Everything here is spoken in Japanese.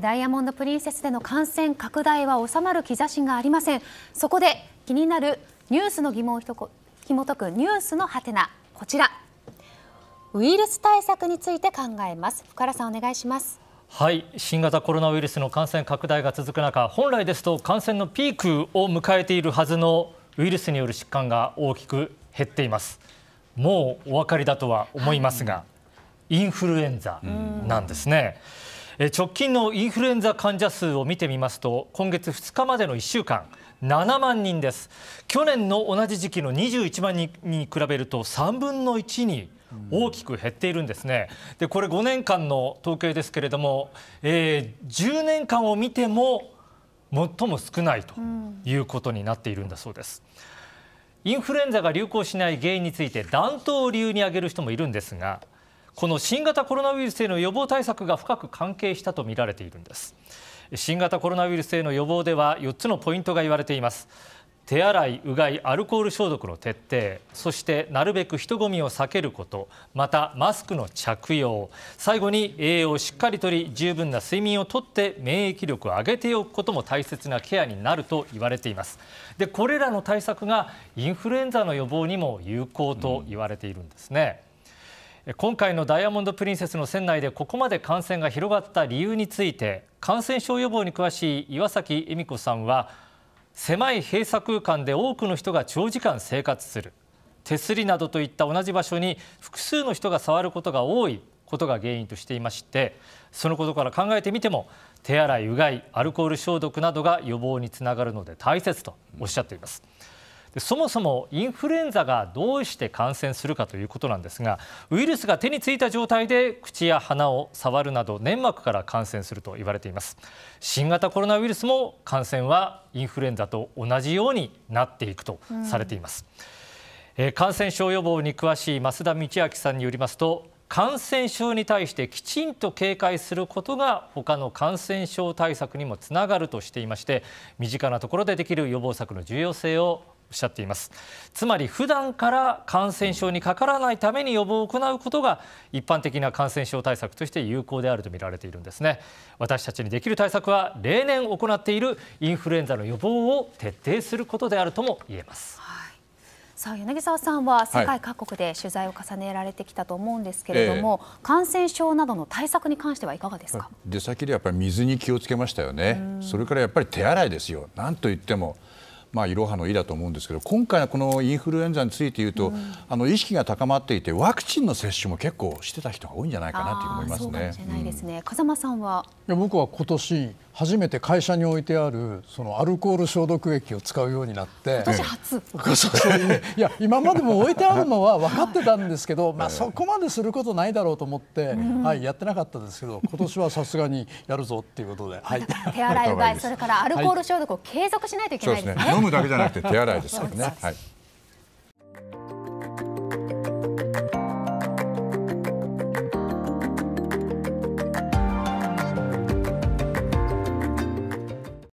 ダイヤモンド・プリンセスでの感染拡大は収まる兆しがありませんそこで気になるニュースの疑問をひ紐解くニュースのハテナこちらウイルス対策について考えます福原さんお願いしますはい新型コロナウイルスの感染拡大が続く中本来ですと感染のピークを迎えているはずのウイルスによる疾患が大きく減っていますもうお分かりだとは思いますが、はい、インフルエンザなんですね、うん直近のインフルエンザ患者数を見てみますと今月2日までの1週間7万人です去年の同じ時期の21万人に比べると3分の1に大きく減っているんですねでこれ5年間の統計ですけれども、えー、10年間を見ても最も少ないということになっているんだそうです。インフルエンザが流行しない原因について暖頭理由に挙げる人もいるんですがこの新型コロナウイルスへの予防対策が深く関係したとみられているんです新型コロナウイルスへの予防では4つのポイントが言われています手洗いうがいアルコール消毒の徹底そしてなるべく人混みを避けることまたマスクの着用最後に栄養をしっかりとり十分な睡眠をとって免疫力を上げておくことも大切なケアになると言われていますでこれらの対策がインフルエンザの予防にも有効と言われているんですね、うん今回のダイヤモンド・プリンセスの船内でここまで感染が広がった理由について感染症予防に詳しい岩崎恵美子さんは狭い閉鎖空間で多くの人が長時間生活する手すりなどといった同じ場所に複数の人が触ることが多いことが原因としていましてそのことから考えてみても手洗いうがいアルコール消毒などが予防につながるので大切とおっしゃっています。うんそもそもインフルエンザがどうして感染するかということなんですがウイルスが手についた状態で口や鼻を触るなど粘膜から感染すると言われています新型コロナウイルスも感染はインフルエンザと同じようになっていくとされています、え感染症予防に詳しい増田道明さんによりますと感染症に対してきちんと警戒することが他の感染症対策にもつながるとしていまして身近なところでできる予防策の重要性をおっしゃっていますつまり普段から感染症にかからないために予防を行うことが一般的な感染症対策として有効であると見られているんですね私たちにできる対策は例年行っているインフルエンザの予防を徹底することであるとも言えます、はい、さあ柳沢さんは世界各国で取材を重ねられてきたと思うんですけれども、はいえー、感染症などの対策に関してはいかがですか出先でやっぱり水に気をつけましたよねそれからやっぱり手洗いですよなんといってもまあ、いろはの「い」だと思うんですけど今回のこのインフルエンザについて言うと、うん、あの意識が高まっていてワクチンの接種も結構してた人が多いんじゃないかなと思いますね。そうかもしれないですね、うん、風間さんはいや僕は今年初めて会社に置いてあるそのアルコール消毒液を使うようになって今年初いや今までも置いてあるのは分かってたんですけど、まあ、そこまですることないだろうと思って、はい、やってなかったですけど今年はさすがにやるぞっていうことで、はい、手洗いうがいそれからアルコール消毒を継続しないといけないですね、はい、すね飲むだけじゃなくて手洗いですからね。はい